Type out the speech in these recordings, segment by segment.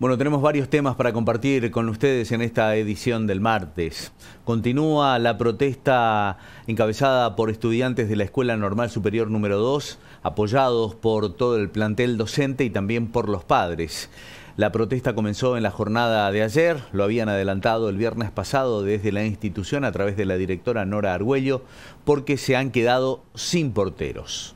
Bueno, tenemos varios temas para compartir con ustedes en esta edición del martes. Continúa la protesta encabezada por estudiantes de la Escuela Normal Superior número 2, apoyados por todo el plantel docente y también por los padres. La protesta comenzó en la jornada de ayer, lo habían adelantado el viernes pasado desde la institución a través de la directora Nora Argüello, porque se han quedado sin porteros.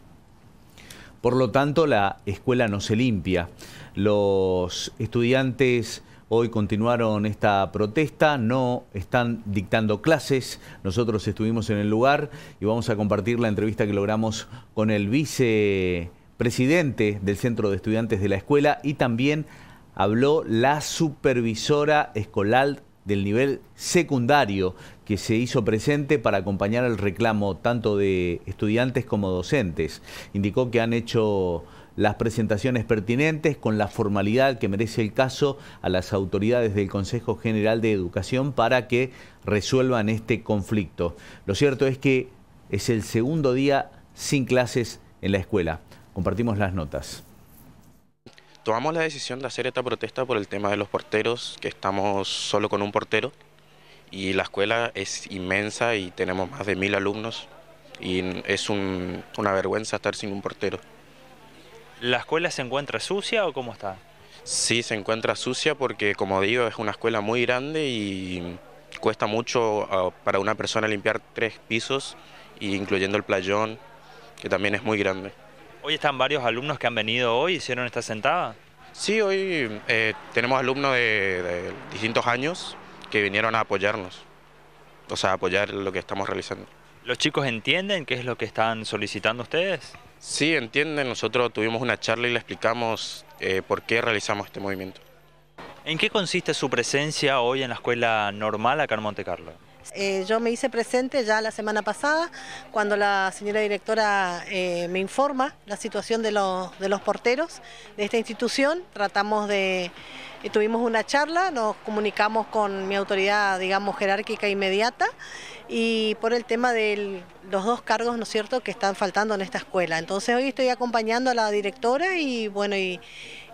Por lo tanto, la escuela no se limpia. Los estudiantes hoy continuaron esta protesta, no están dictando clases. Nosotros estuvimos en el lugar y vamos a compartir la entrevista que logramos con el vicepresidente del Centro de Estudiantes de la Escuela y también habló la supervisora escolar del nivel secundario que se hizo presente para acompañar el reclamo tanto de estudiantes como docentes. Indicó que han hecho las presentaciones pertinentes con la formalidad que merece el caso a las autoridades del Consejo General de Educación para que resuelvan este conflicto. Lo cierto es que es el segundo día sin clases en la escuela. Compartimos las notas tomamos la decisión de hacer esta protesta por el tema de los porteros, que estamos solo con un portero y la escuela es inmensa y tenemos más de mil alumnos y es una vergüenza estar sin un portero. ¿La escuela se encuentra sucia o cómo está? Sí, se encuentra sucia porque, como digo, es una escuela muy grande y cuesta mucho ah, para una persona limpiar tres pisos, incluyendo el playón, que también es muy grande. Hoy están varios alumnos que han venido hoy, hicieron esta sentada. Sí, hoy eh, tenemos alumnos de, distintos años que vinieron a apoyarnos, o sea, a apoyar lo que estamos realizando. ¿Los chicos entienden qué es lo que están solicitando ustedes? Sí, entienden. Nosotros tuvimos una charla y le explicamos eh, por qué realizamos este movimiento. ¿En qué consiste su presencia hoy en la escuela normal acá en Monte Carlo? Eh, yo me hice presente ya la semana pasada cuando la señora directora eh, me informa la situación de los, porteros de esta institución. Tratamos de, eh, tuvimos una charla, nos comunicamos con mi autoridad, digamos, jerárquica e inmediata y por el tema de los dos cargos, ¿no es cierto?, que están faltando en esta escuela. Entonces hoy estoy acompañando a la directora y, bueno, y,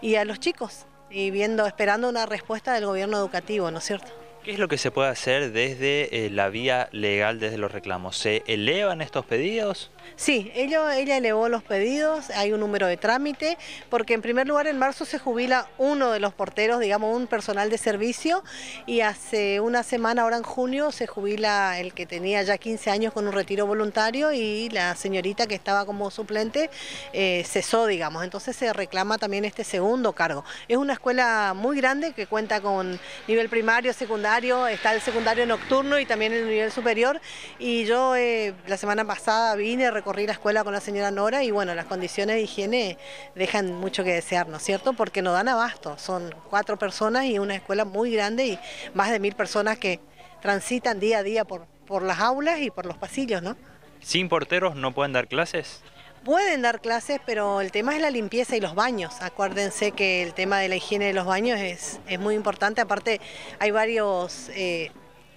y a los chicos y viendo, esperando una respuesta del gobierno educativo, ¿no es cierto? ¿Qué es lo que se puede hacer desde eh, la vía legal, desde los reclamos? ¿Se elevan estos pedidos? Sí, ella elevó los pedidos, hay un número de trámite, porque en primer lugar en marzo se jubila uno de los porteros, digamos un personal de servicio, y hace una semana, ahora en junio, se jubila el que tenía ya 15 años con un retiro voluntario y la señorita que estaba como suplente eh, cesó, digamos. Entonces se reclama también este segundo cargo. Es una escuela muy grande que cuenta con nivel primario, secundario, está el secundario nocturno y también el nivel superior. Y yo eh, la semana pasada vine, a recorrí la escuela con la señora Nora y bueno, las condiciones de higiene dejan mucho que desear, ¿no es cierto? Porque no dan abasto, son cuatro personas y una escuela muy grande y más de mil personas que transitan día a día por, por las aulas y por los pasillos, ¿no? ¿Sin porteros no pueden dar clases? pueden dar clases, pero el tema es la limpieza y los baños. Acuérdense que el tema de la higiene de los baños es, muy importante. Aparte, hay varios eh,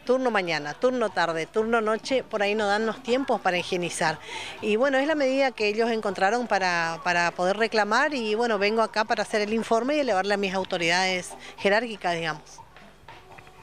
turno mañana, turno tarde, turno noche, por ahí no dan los tiempos para higienizar. Y bueno, es la medida que ellos encontraron para, para poder reclamar y bueno, vengo acá para hacer el informe y elevarle a mis autoridades jerárquicas, digamos.